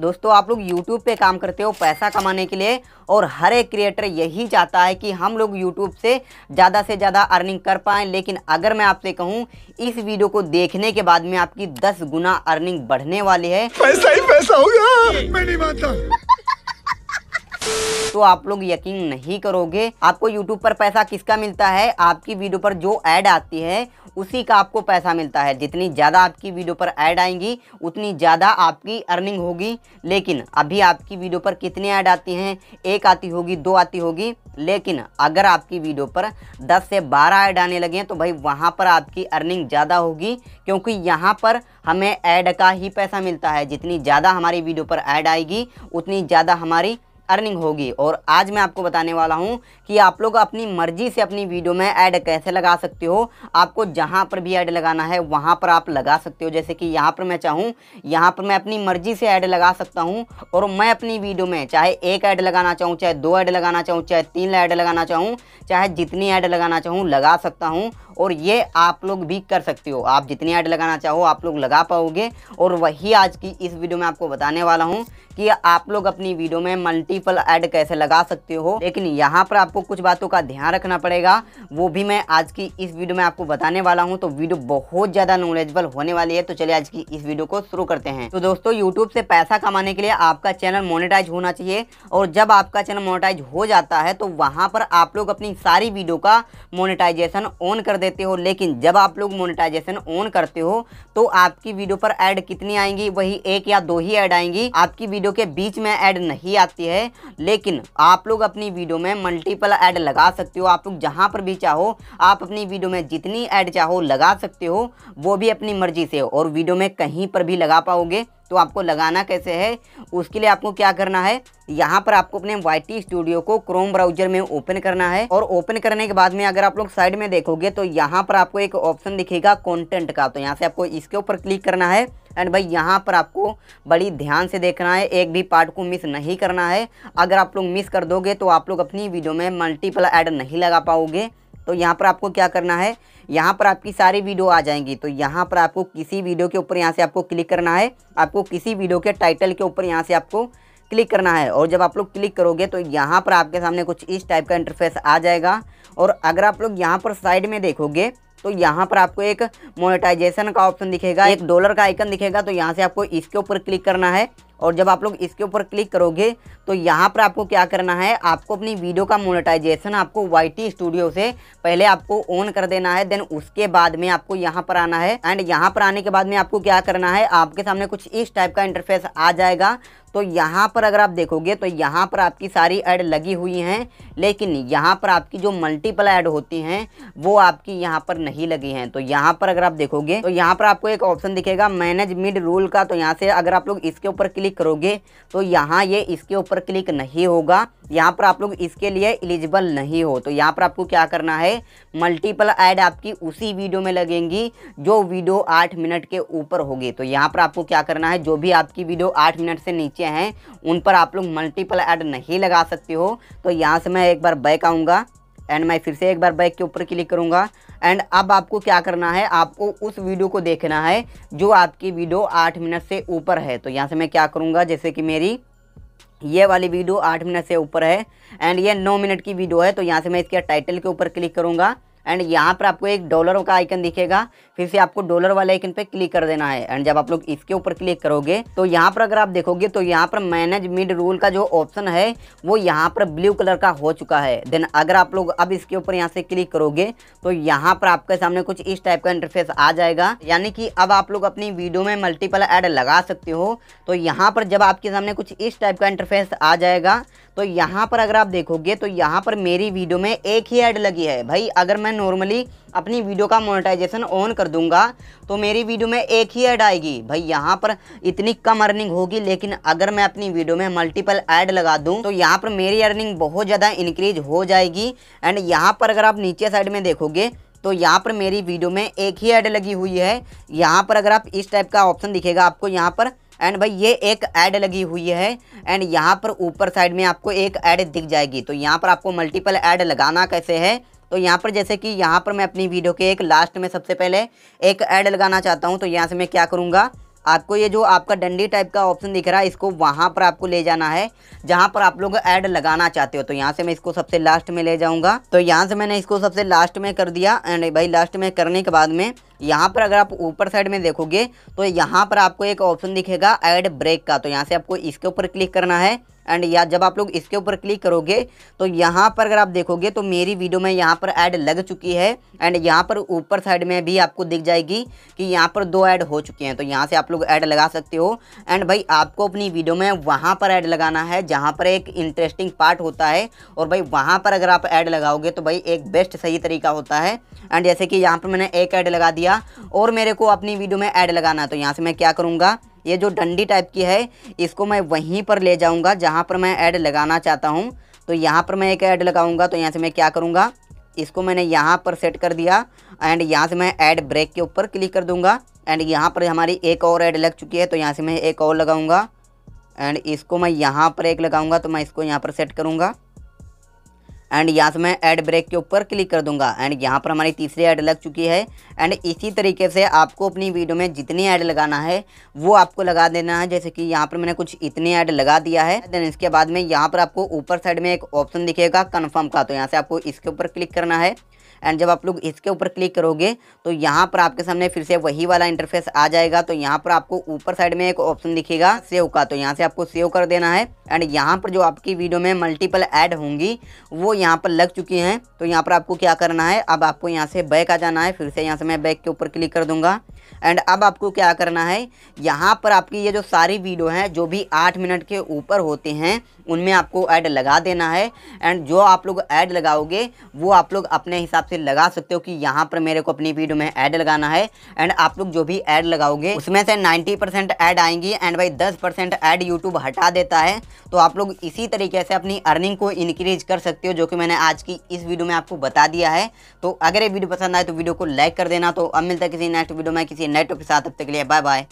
दोस्तों आप लोग यूट्यूब पे काम करते हो पैसा कमाने के लिए और हर एक क्रिएटर यही चाहता है कि हम लोग यूट्यूब से ज़्यादा से ज़्यादा अर्निंग कर पाएँ लेकिन अगर मैं आपसे कहूँ इस वीडियो को देखने के बाद में आपकी दस गुना अर्निंग बढ़ने वाली है पैसा ही पैसा होगा मैं नहीं मानता तो आप लोग यकीन नहीं करोगे आपको YouTube पर पैसा किसका मिलता है आपकी वीडियो पर जो एड आती है उसी का आपको पैसा मिलता है जितनी ज़्यादा आपकी वीडियो पर ऐड आएंगी उतनी ज़्यादा आपकी अर्निंग होगी लेकिन अभी आपकी वीडियो पर कितनी ऐड आती हैं एक आती होगी दो आती होगी लेकिन अगर आपकी वीडियो पर 10 से 12 ऐड आने लगे हैं तो भाई वहाँ पर आपकी अर्निंग ज़्यादा होगी क्योंकि यहाँ पर हमें ऐड का ही पैसा मिलता है जितनी ज़्यादा हमारी वीडियो पर ऐड आएगी उतनी ज़्यादा हमारी अर्निंग होगी और आज मैं आपको बताने वाला हूँ कि आप लोग अपनी मर्जी से अपनी वीडियो में ऐड कैसे लगा सकते हो आपको जहाँ पर भी ऐड लगाना है वहाँ पर आप लगा सकते हो जैसे कि यहाँ पर मैं चाहूँ यहाँ पर मैं अपनी मर्जी से ऐड लगा सकता हूँ और मैं अपनी वीडियो में चाहे एक ऐड लगाना चाहूँ चाहे दो ऐड लगाना चाहूँ चाहे तीन ऐड लगाना चाहूँ चाहे जितनी ऐड लगाना चाहूँ लगा सकता हूँ और ये आप लोग भी कर सकते हो आप जितनी ऐड लगाना चाहो आप लोग लगा पाओगे और वही आज की इस वीडियो में आपको बताने वाला हूँ कि आप लोग अपनी वीडियो में मल्टीपल ऐड कैसे लगा सकते हो लेकिन यहाँ पर आप आपको कुछ बातों का ध्यान रखना पड़ेगा वो भी मैं आज की इस वीडियो में आपको बताने वाला हूँ तो वीडियो बहुत ज़्यादा नॉलेजबल होने वाली है तो चलिए आज की इस वीडियो को शुरू करते हैं तो दोस्तों यूट्यूब से पैसा कमाने के लिए आपका चैनल मोनिटाइज होना चाहिए और जब आपका चैनल मोनिटाइज हो जाता है तो वहाँ पर आप लोग अपनी सारी वीडियो का मोनिटाइजेशन ऑन कर देते हो लेकिन जब आप लोग मोनिटाइजेशन ऑन करते हो तो आपकी वीडियो पर एड कितनी आएंगी वही एक या दो ही एड आएंगी आपकी वीडियो के बीच में एड नहीं आती है लेकिन आप लोग अपनी वीडियो में मल्टीपल वाला ऐड लगा सकते हो आप लोग जहाँ पर भी चाहो आप अपनी वीडियो में जितनी ऐड चाहो लगा सकते हो वो भी अपनी मर्जी से और वीडियो में कहीं पर भी लगा पाओगे तो आपको लगाना कैसे है उसके लिए आपको क्या करना है यहाँ पर आपको अपने वाई स्टूडियो को क्रोम ब्राउजर में ओपन करना है और ओपन करने के बाद में अगर आप लोग साइड में देखोगे तो यहाँ पर आपको एक ऑप्शन दिखेगा कंटेंट का तो यहाँ से आपको इसके ऊपर क्लिक करना है एंड भाई यहाँ पर आपको बड़ी ध्यान से देखना है एक भी पार्ट को मिस नहीं करना है अगर आप लोग मिस कर दोगे तो आप लोग अपनी वीडियो में मल्टीपल ऐड नहीं लगा पाओगे तो यहाँ पर आपको क्या करना है यहाँ पर आपकी सारी वीडियो आ जाएंगी तो यहाँ पर आपको किसी वीडियो के ऊपर यहाँ से आपको क्लिक करना है आपको किसी वीडियो के टाइटल के ऊपर यहाँ से आपको क्लिक करना है और जब आप लोग क्लिक करोगे तो यहाँ पर आपके सामने कुछ इस टाइप का इंटरफेस आ जाएगा और अगर आप लोग यहाँ पर साइड में देखोगे तो यहाँ पर आपको एक मोनेटाइजेशन का ऑप्शन दिखेगा एक डॉलर का आइकन दिखेगा तो यहाँ से आपको इसके ऊपर क्लिक करना है और जब आप लोग इसके ऊपर क्लिक करोगे तो यहाँ पर आपको क्या करना है आपको अपनी वीडियो का मोनेटाइजेशन आपको वाई स्टूडियो से पहले आपको ऑन कर देना है देन उसके बाद में आपको यहाँ पर आना है एंड यहाँ पर आने के बाद में आपको क्या करना है आपके सामने कुछ इस टाइप का इंटरफेस आ जाएगा तो यहाँ पर अगर आप देखोगे तो यहाँ पर आपकी सारी ऐड लगी हुई हैं लेकिन यहाँ पर आपकी जो मल्टीपल ऐड होती हैं वो आपकी यहाँ पर नहीं लगी हैं तो यहाँ पर अगर आप देखोगे तो यहाँ पर आपको एक ऑप्शन दिखेगा मैनेज मिड रूल का तो यहाँ से अगर आप लोग इसके ऊपर क्लिक करोगे तो यहाँ ये इसके ऊपर क्लिक नहीं होगा यहाँ पर आप लोग इसके लिए एलिजिबल नहीं हो तो यहाँ पर आपको क्या करना है मल्टीपल ऐड आपकी उसी वीडियो में लगेंगी जो वीडियो आठ मिनट के ऊपर होगी तो यहाँ पर आपको क्या करना है जो भी आपकी वीडियो आठ मिनट से नीचे चीज़ें हैं उन पर आप लोग मल्टीपल ऐड नहीं लगा सकते हो तो यहाँ से मैं एक बार बैक आऊँगा एंड मैं फिर से एक बार बैक के ऊपर क्लिक करूँगा एंड अब आपको क्या करना है आपको उस वीडियो को देखना है जो आपकी वीडियो आठ मिनट से ऊपर है तो यहाँ से मैं क्या करूँगा जैसे कि मेरी ये वाली वीडियो आठ मिनट से ऊपर है एंड ये नौ मिनट की वीडियो है तो यहाँ से मैं इसके टाइटल के ऊपर क्लिक करूँगा एंड यहाँ पर आपको एक डॉलर का आइकन दिखेगा फिर से आपको डॉलर वाले आइकन पे क्लिक कर देना है एंड जब आप लोग इसके ऊपर क्लिक करोगे तो यहाँ पर अगर आप देखोगे तो यहाँ पर मैनेज मिड रूल का जो ऑप्शन है वो यहाँ पर ब्लू कलर का हो चुका है देन अगर आप लोग अब इसके ऊपर यहाँ से क्लिक करोगे तो यहाँ पर आपके सामने कुछ इस टाइप का इंटरफेस आ जाएगा यानी कि अब आप लोग अपनी वीडियो में मल्टीपल एड लगा सकते हो तो यहाँ पर जब आपके सामने कुछ इस टाइप का इंटरफेस आ जाएगा तो यहाँ पर अगर आप देखोगे तो यहाँ पर मेरी वीडियो में एक ही ऐड लगी है भाई अगर मैं नॉर्मली अपनी वीडियो का मोनेटाइजेशन ऑन कर दूंगा तो मेरी वीडियो में एक ही ऐड आएगी भाई यहाँ पर इतनी कम अर्निंग होगी लेकिन अगर मैं अपनी वीडियो में मल्टीपल ऐड लगा दूँ तो यहाँ पर मेरी अर्निंग बहुत ज़्यादा इंक्रीज हो जाएगी एंड यहाँ पर अगर आप नीचे साइड में देखोगे तो यहाँ पर मेरी वीडियो में एक ही ऐड लगी हुई है यहाँ पर अगर आप इस टाइप का ऑप्शन दिखेगा आपको यहाँ पर एंड भाई ये एक ऐड लगी हुई है एंड यहाँ पर ऊपर साइड में आपको एक ऐड दिख जाएगी तो यहाँ पर आपको मल्टीपल ऐड लगाना कैसे है तो यहाँ पर जैसे कि यहाँ पर मैं अपनी वीडियो के एक लास्ट में सबसे पहले एक ऐड लगाना चाहता हूँ तो यहाँ से मैं क्या करूँगा आपको ये जो आपका डंडी टाइप का ऑप्शन दिख रहा है इसको वहाँ पर आपको ले जाना है जहाँ पर आप लोग ऐड लगाना चाहते हो तो यहाँ से मैं इसको सबसे लास्ट में ले जाऊँगा तो यहाँ से मैंने इसको सबसे लास्ट में कर दिया एंड भाई लास्ट में करने के बाद में यहाँ पर अगर आप ऊपर साइड में देखोगे तो यहाँ पर आपको एक ऑप्शन दिखेगा ऐड ब्रेक का तो यहाँ से आपको इसके ऊपर क्लिक करना है एंड या जब आप लोग इसके ऊपर क्लिक करोगे तो यहाँ पर अगर आप देखोगे तो मेरी वीडियो में यहाँ पर ऐड लग चुकी है एंड यहाँ पर ऊपर साइड में भी आपको दिख जाएगी कि यहाँ पर दो ऐड हो चुके हैं तो यहाँ से आप लोग ऐड लगा सकते हो एंड भाई आपको अपनी वीडियो में वहाँ पर ऐड लगाना है जहाँ पर एक इंटरेस्टिंग पार्ट होता है और भाई वहाँ पर अगर आप ऐड लगाओगे तो भाई एक बेस्ट सही तरीका होता है एंड जैसे कि यहाँ पर मैंने एक ऐड लगा दिया दिया और मेरे को अपनी वीडियो में ऐड लगाना है तो यहाँ से मैं क्या करूँगा ये जो डंडी टाइप की है इसको मैं वहीं पर ले जाऊँगा जहाँ पर मैं ऐड लगाना चाहता हूँ तो यहाँ पर मैं एक ऐड लगाऊँगा तो यहाँ से मैं क्या करूँगा इसको मैंने यहाँ पर सेट कर दिया एंड यहाँ से मैं ऐड ब्रेक के ऊपर क्लिक कर दूँगा एंड यहाँ पर हमारी एक और ऐड लग चुकी है तो यहाँ से मैं एक और लगाऊँगा एंड इसको मैं यहाँ पर एक लगाऊँगा तो मैं इसको यहाँ पर सेट करूँगा एंड यहाँ से मैं ऐड ब्रेक के ऊपर क्लिक कर दूंगा एंड यहाँ पर हमारी तीसरी ऐड लग चुकी है एंड इसी तरीके से आपको अपनी वीडियो में जितनी ऐड लगाना है वो आपको लगा देना है जैसे कि यहाँ पर मैंने कुछ इतनी ऐड लगा दिया है देन इसके बाद में यहाँ पर आपको ऊपर साइड में एक ऑप्शन दिखेगा कन्फर्म का तो यहाँ से आपको इसके ऊपर क्लिक करना है एंड जब आप लोग इसके ऊपर क्लिक करोगे तो यहाँ पर आपके सामने फिर से वही वाला इंटरफेस आ जाएगा तो यहाँ पर आपको ऊपर साइड में एक ऑप्शन दिखेगा सेव का तो यहाँ से आपको सेव कर देना है एंड यहाँ पर जो आपकी वीडियो में मल्टीपल ऐड होंगी वो यहाँ पर लग चुकी हैं तो यहाँ पर आपको क्या करना है अब आपको यहाँ से बैक आ जाना है फिर से यहाँ से मैं बैक के ऊपर क्लिक कर दूंगा एंड अब आपको क्या करना है यहाँ पर आपकी ये जो सारी वीडियो हैं जो भी आठ मिनट के ऊपर होते हैं उनमें आपको ऐड लगा देना है एंड जो आप लोग ऐड लगाओगे वो आप लोग अपने हिसाब से लगा सकते हो कि यहाँ पर मेरे को अपनी वीडियो में ऐड लगाना है एंड आप लोग जो भी ऐड लगाओगे उसमें से 90 परसेंट ऐड आएंगी एंड भाई 10 परसेंट ऐड यूट्यूब हटा देता है तो आप लोग इसी तरीके से अपनी अर्निंग को इनक्रीज कर सकते हो जो कि मैंने आज की इस वीडियो में आपको बता दिया है तो अगर ये वीडियो पसंद आए तो वीडियो को लाइक कर देना तो अब मिलता है किसी नेक्स्ट वीडियो में किसी नए टॉपिक के साथ तब तक के लिए बाय बाय